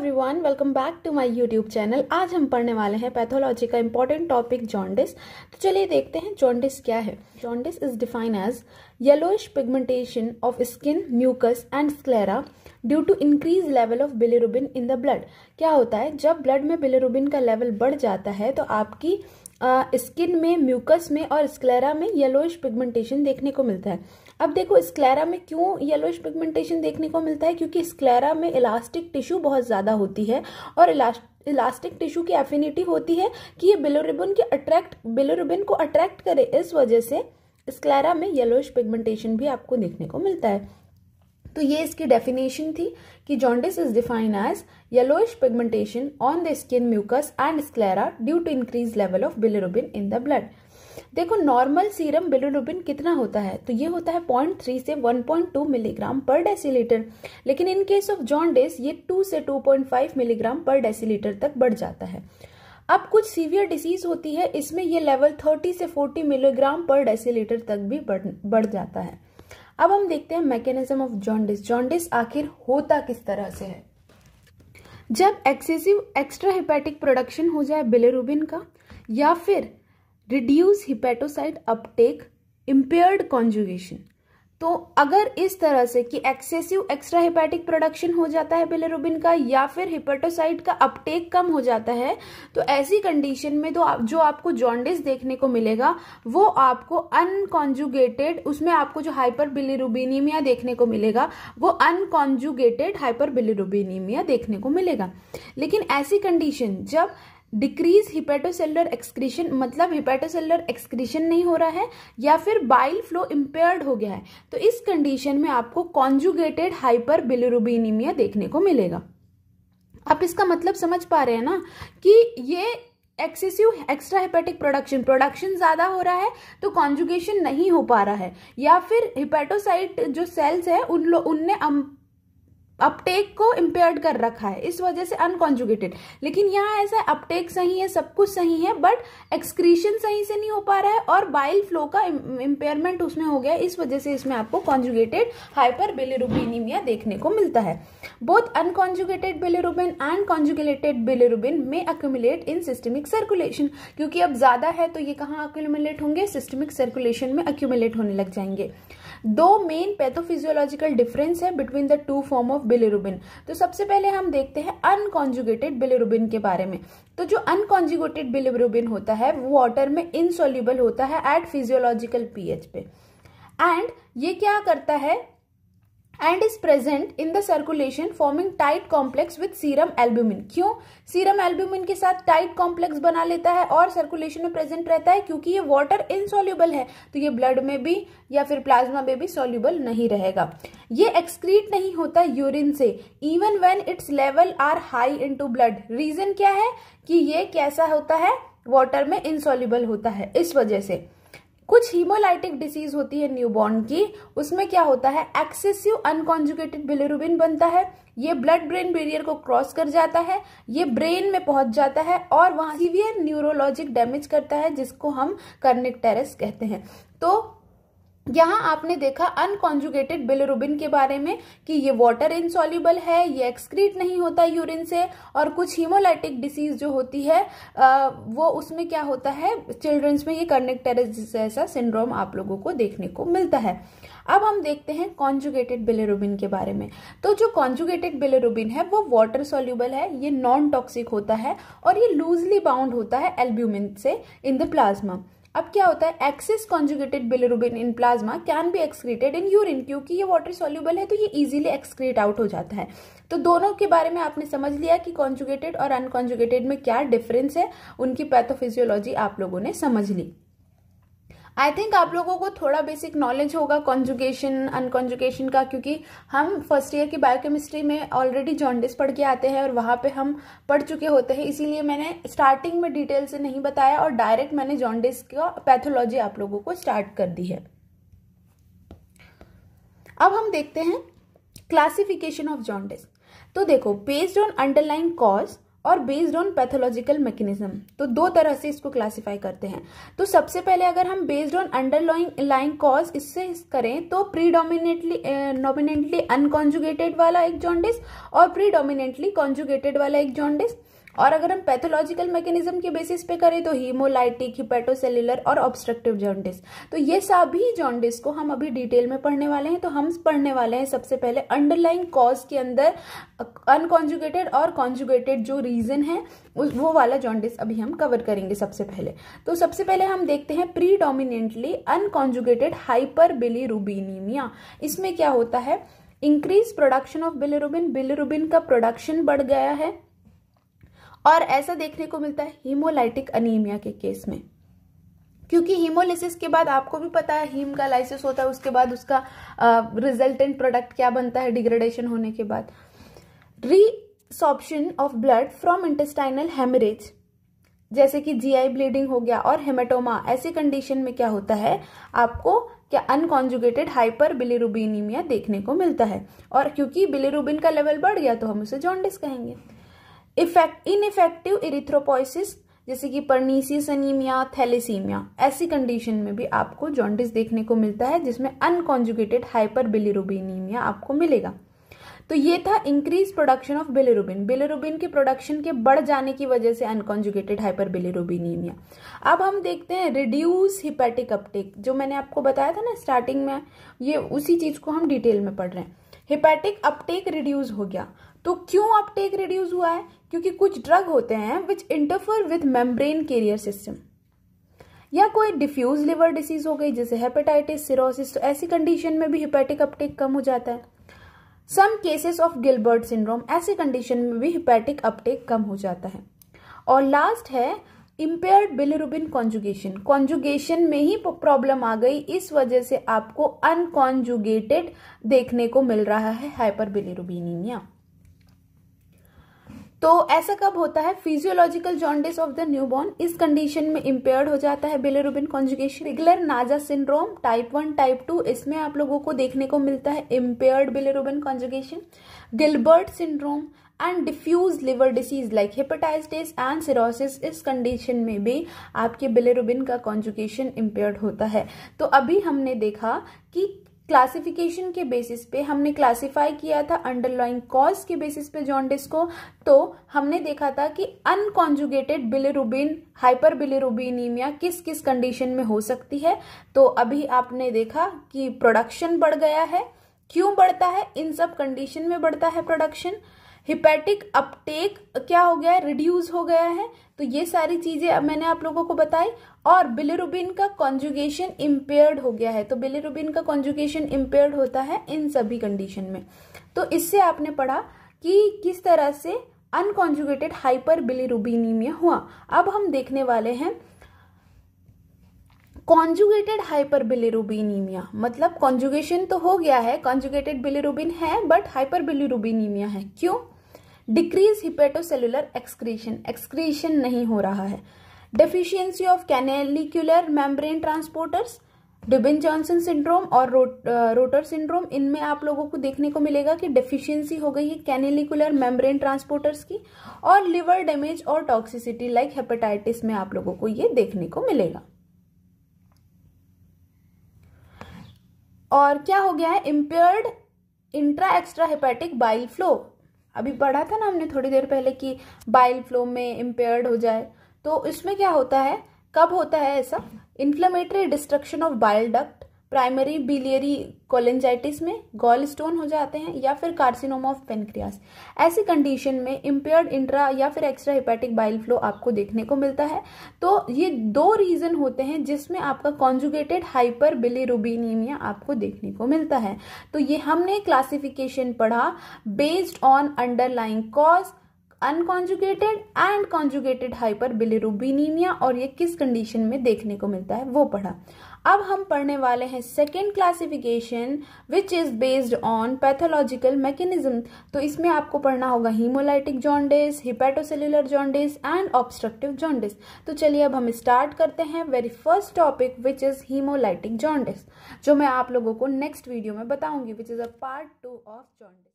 everyone welcome back to my YouTube channel आज हम पढ़ने वाले हैं पैथोलॉजी का इंपॉर्टेंट टॉपिक जॉन्डिस तो चलिए देखते हैं जॉन्डिस क्या है jaundice is define as yellowish pigmentation of skin mucus and sclera due to increase level of bilirubin in the blood क्या होता है जब ब्लड में बिलिरुबिन का लेवल बढ़ जाता है तो आपकी स्किन में म्यूकस में और स्क्लेरा में येलोइश पिगमेंटेशन देखने को मिलता है अब देखो स्क्लेरा में क्यों येलोइश पिगमेंटेशन देखने को मिलता है क्योंकि स्क्लेरा में इलास्टिक टिश्यू बहुत ज़्यादा होती है और इलास्ट इलास्टिक टिश्यू की एफिनिटी होती है कि ये बिलोरिबिन के अट्रैक्ट बिलोरिबिन को अट्रैक्ट करे इस वजह से स्क्लेरा में येलोइश पिगमेंटेशन भी आपको देखने को मिलता है तो ये इसकी डेफिनेशन थी कि jaundice is define as yellowish pigmentation on the skin mucus and sclera due to increase level of bilirubin in the blood देखो नॉर्मल सीरम बिलिरुबिन कितना होता है तो ये होता है 0.3 से 1.2 मिलीग्राम पर डेसीलीटर लेकिन इन केस ऑफ जॉन्डिस ये 2 से 2.5 मिलीग्राम पर डेसीलीटर तक बढ़ जाता है अब कुछ सीवियर डिसीज होती है इसमें यह लेवल 30 से 40 मिलीग्राम पर डेसीलीटर तक भी बढ़ बढ़ जाता है अब हम देखते हैं मैकेनिज्म ऑफ जॉन्डिस जॉन्डिस आखिर होता किस तरह से है जब एक्सेसिव एक्स्ट्रा हिपैटिक प्रोडक्शन हो जाए बिलेरुबिन का या फिर reduce hepatocyte uptake impaired conjugation तो अगर इस तरह से कि एक्सेसिव एक्स्ट्रा हिपैटिक प्रोडक्शन हो जाता है बिलेरुबिन का या फिर हिपेटोसाइड का अपटेक कम हो जाता है तो ऐसी कंडीशन में तो जो आपको जॉन्डिस देखने को मिलेगा वो आपको अनकॉन्जुगेटेड उसमें आपको जो हाइपर बिलेरुबिनीमिया देखने को मिलेगा वो अनकॉन्जुगेटेड हाइपर बिलेरुबिनीमिया देखने को मिलेगा लेकिन ऐसी कंडीशन जब डिक्रीज हिपेटोसेलुलर एक्सक्रीशन मतलब हिपेटोसेलुलर एक्सक्रीशन नहीं हो रहा है या फिर बाइल फ्लो इम्पेयर्ड हो गया है तो इस कंडीशन में आपको कॉन्जुगेटेड हाइपर बिलिरुबिनीमिया देखने को मिलेगा आप इसका मतलब समझ पा रहे हैं ना कि ये excessive extra hepatic production production ज़्यादा हो रहा है तो कॉन्जुगेशन नहीं हो पा रहा है या फिर हिपेटोसाइट जो सेल्स है उन उनने अपटेक को इम्पेयर कर रखा है इस वजह से अनकॉन्जुगेटेड लेकिन यहाँ ऐसा है अपटेक सही है सब कुछ सही है बट एक्सक्रीशन सही से नहीं हो पा रहा है और बाइल फ्लो का इम्पेयरमेंट उसमें हो गया इस वजह से इसमें आपको कॉन्जुगेटेड हाइपर बेलेरुबिनीमिया देखने को मिलता है both unconjugated bilirubin and conjugated bilirubin में अक्यूमुलेट इन सिस्टमिक सर्कुलेशन क्योंकि अब ज्यादा है तो ये कहाँ अक्यूमुलेट होंगे सिस्टमिक सर्कुलेशन में अक्यूमुलेट होने लग जाएंगे दो मेन पैथोफिजियोलॉजिकल डिफरेंस है between the two form of bilirubin तो सबसे पहले हम देखते हैं अनकॉन्जुगेटेड बिलिरुबिन के बारे में तो जो अनकॉन्जुगेटेड बिलिरुबिन होता है वो वाटर में इनसोल्यूबल होता है एट फिजियोलॉजिकल पीएच पे एंड ये क्या करता है and is present in the circulation forming tight complex with serum albumin क्यों सीरम एल्ब्यूमिन के साथ टाइट कॉम्प्लेक्स बना लेता है और सर्कुलेशन में प्रेजेंट रहता है क्योंकि ये वाटर इनसॉल्यूबल है तो ये ब्लड में भी या फिर प्लाज्मा में भी सॉल्यूबल नहीं रहेगा ये एक्सक्रीट नहीं होता यूरिन से even when its level are high in to blood reason क्या है कि ये कैसा होता है वॉटर में इनसॉल्यूबल होता है इस वजह से कुछ हीमोलाइटिक डिसीज होती है न्यूबॉर्न की उसमें क्या होता है एक्सेसिव अनकॉन्जुकेटेड बिलिरुबिन बनता है ये ब्लड ब्रेन बेरियर को क्रॉस कर जाता है ये ब्रेन में पहुंच जाता है और वहां सीवियर न्यूरोलॉजिक डैमेज करता है जिसको हम कर्निक टेरेस कहते हैं तो यहाँ आपने देखा अनकॉन्जुगेटेड बिलरुबिन के बारे में कि ये वाटर इंसॉल्यूबल है ये एक्सक्रीट नहीं होता यूरिन से और कुछ हीमोलाइटिक डिसीज जो होती है वो उसमें क्या होता है चिल्ड्रंस में ये कर्नेक्टेरिस जैसा सिंड्रोम आप लोगों को देखने को मिलता है अब हम देखते हैं कॉन्जुगेटेड बिलेरुबिन के बारे में तो जो कॉन्जुगेटेड बिलेरुबिन है वो वाटर सोल्यूबल है ये नॉन टॉक्सिक होता है और ये लूजली बाउंड होता है एल्ब्यूमिन से इन द प्लाज्मा अब क्या होता है excess conjugated bilirubin in plasma can be excreted in urine क्योंकि ये वाटर सोल्यूबल है तो ये इजीली एक्सक्रीट आउट हो जाता है तो दोनों के बारे में आपने समझ लिया कि कॉन्जुगेटेड और अनकॉन्जुगेटेड में क्या डिफरेंस है उनकी पैथोफिजियोलॉजी आप लोगों ने समझ ली आई थिंक आप लोगों को थोड़ा बेसिक नॉलेज होगा कॉन्जुगेशन अनकॉन्जुगेशन का क्योंकि हम फर्स्ट ईयर की बायोकेमिस्ट्री में ऑलरेडी जॉन्डिस पढ़ के आते हैं और वहाँ पे हम पढ़ चुके होते हैं इसीलिए मैंने स्टार्टिंग में डिटेल से नहीं बताया और डायरेक्ट मैंने जॉन्डिस का पैथोलॉजी आप लोगों को स्टार्ट कर दी है अब हम देखते हैं क्लासिफिकेशन ऑफ जॉन्डिस तो देखो बेस्ड ऑन अंडरलाइन कॉज और बेस्ड ऑन पैथोलॉजिकल मैकेनिज्म तो दो तरह से इसको क्लासिफाई करते हैं तो सबसे पहले अगर हम based on underlying lying cause इससे करें तो प्रीडोमिनेटली नॉमिनेंटली अनकॉन्जुगेटेड वाला एक जॉन्डिस और प्रीडोमिनेंटली कॉन्जुगेटेड वाला एक जॉन्डिस और अगर हम पैथोलॉजिकल मैकेनिज्म के बेसिस पे करें तो हीमोलाइटिक हिपेटोसेल्युलर और ऑब्स्ट्रक्टिव जॉन्डिस तो ये सभी जॉन्डिस को हम अभी डिटेल में पढ़ने वाले हैं तो हम पढ़ने वाले हैं सबसे पहले अंडरलाइन कॉज के अंदर अनकॉन्जुगेटेड और कॉन्जुगेटेड जो रीजन है वो वाला जॉन्डिस अभी हम कवर करेंगे सबसे पहले तो सबसे पहले हम देखते हैं predominantly unconjugated hyperbilirubinaemia इसमें क्या होता है increase production of bilirubin bilirubin का प्रोडक्शन बढ़ गया है और ऐसा देखने को मिलता है हीमोलाइटिक अनीमिया के केस में क्योंकि हीमोलिसिस के बाद आपको भी पता है हीम का लाइसिस होता है उसके बाद उसका रिजल्टेंट प्रोडक्ट क्या बनता है डिग्रेडेशन होने के बाद resorption of blood from intestinal haemorrhage जैसे कि जीआई ब्लीडिंग हो गया और हेमेटोमा ऐसी कंडीशन में क्या होता है आपको क्या अनकॉन्जुगेटेड हाइपर बिलीरुबिनीमिया देखने को मिलता है और क्योंकि बिलीरुबिन का लेवल बढ़ गया तो हम उसे जॉन्डिस कहेंगे इफेक्ट इनफेक्टिव इरिथ्रोपोइसिस जैसे कि परनीसिस अनीमिया थैलेसीमिया ऐसी कंडीशन में भी आपको जॉन्डिस देखने को मिलता है जिसमें अनकॉन्जुगेटेड हाइपर बिलिरुबिनीमिया आपको मिलेगा तो ये था increase production of bilirubin bilirubin के प्रोडक्शन के बढ़ जाने की वजह से अनकॉन्जुगेटेड हाइपर बिलिरुबिनीमिया अब हम देखते हैं रिड्यूस हिपैटिक अपटेक जो मैंने आपको बताया था ना स्टार्टिंग में ये उसी चीज को हम डिटेल में पढ़ रहे हैं हिपैटिक अपटेक रिड्यूस हो गया तो क्यों अपटेक रिड्यूस हुआ है क्योंकि कुछ ड्रग होते हैं which interfere with membrane carrier system या कोई डिफ्यूज लिवर डिसीज हो गई जैसे हेपेटाइटिस सिरोसिस तो ऐसी कंडीशन में भी हिपैटिक अपटेक कम हो जाता है some cases of Gilbert syndrome ऐसी कंडीशन में भी हिपैटिक अपटेक कम हो जाता है और लास्ट है इम्पेयर्ड बिलरुबिन कॉन्जुगेशन कॉन्जुगेशन में ही प्रॉब्लम आ गई इस वजह से आपको अनकॉन्जुगेटेड देखने को मिल रहा है हाइपर बिलिरुबिनीमिया तो ऐसा कब होता है physiological jaundice of the newborn इस कंडीशन में इम्पेयर्ड हो जाता है bilirubin conjugation Crigler Najjar syndrome type one type two इसमें आप लोगों को देखने को मिलता है impaired bilirubin conjugation Gilbert syndrome and diffuse liver disease like hepatitis and cirrhosis इस कंडीशन में भी आपके बिलेरुबिन का कॉन्जुगेशन इम्पेयर्ड होता है तो अभी हमने देखा कि क्लासिफिकेशन के बेसिस पे हमने क्लासिफाई किया था अंडरलाइंग कॉज के बेसिस पे जॉन्डिस को तो हमने देखा था कि अनकॉन्जुगेटेड बिलिरुबिन हाइपर बिलिरुबिनीमिया किस किस कंडीशन में हो सकती है तो अभी आपने देखा कि प्रोडक्शन बढ़ गया है क्यों बढ़ता है इन सब कंडीशन में बढ़ता है प्रोडक्शन हिपैटिक अपटेक क्या हो गया है रिड्यूज हो गया है तो ये सारी चीजें अब मैंने आप लोगों को बताई और बिलिरुबिन का कॉन्जुगेशन इम्पेयर्ड हो गया है तो बिलिरुबिन का कॉन्जुगेशन इम्पेयर्ड होता है इन सभी कंडीशन में तो इससे आपने पढ़ा कि किस तरह से अनकॉन्जुगेटेड हाइपर बिलिरुबिनीमिया हुआ अब हम देखने वाले हैं कॉन्जुगेटेड हाइपर बिलिरुबिनीमिया मतलब कॉन्जुगेशन तो हो गया है कॉन्जुगेटेड बिलिरुबिन है बट हाइपर बिलिरुबिनीमिया है क्यों डिक्रीज हिपेटोसेलुलर एक्सक्रीशन एक्सक्रीशन नहीं हो रहा है deficiency of canalicular membrane transporters Dubin Johnson syndrome और रोटर सिंड्रोम इनमें आप लोगों को देखने को मिलेगा कि डेफिशिएंसी हो गई है कैनेलिकुलर मेम्ब्रेन ट्रांसपोर्टर्स की और लिवर डैमेज और टॉक्सिसिटी लाइक हेपेटाइटिस में आप लोगों को ये देखने को मिलेगा और क्या हो गया है impaired intra extra hepatic bile flow अभी पढ़ा था ना हमने थोड़ी देर पहले कि बाइल फ्लो में इम्पेयर्ड हो जाए तो इसमें क्या होता है कब होता है ऐसा inflammatory destruction of bile duct primary biliary cholangitis में गॉल स्टोन हो जाते हैं या फिर कार्सिनोम ऑफ पेनक्रियास ऐसी कंडीशन में इम्पेयर्ड इंट्रा या फिर एक्स्ट्रा हिपैटिक बाइल फ्लो आपको देखने को मिलता है तो ये दो रीजन होते हैं जिसमें आपका कॉन्जुगेटेड हाइपर बिलीरुबीनीमिया आपको देखने को मिलता है तो ये हमने क्लासिफिकेशन पढ़ा based on underlying cause unconjugated and conjugated hyperbilirubinaemia और ये किस कंडीशन में देखने को मिलता है वो पढ़ा अब हम पढ़ने वाले हैं second classification which is based on pathological mechanism तो इसमें आपको पढ़ना होगा haemolytic jaundice hepatocellular jaundice and obstructive jaundice तो चलिए अब हम स्टार्ट करते हैं very first topic which is haemolytic jaundice जो मैं आप लोगों को नेक्स्ट वीडियो में बताऊंगी which is a part two of jaundice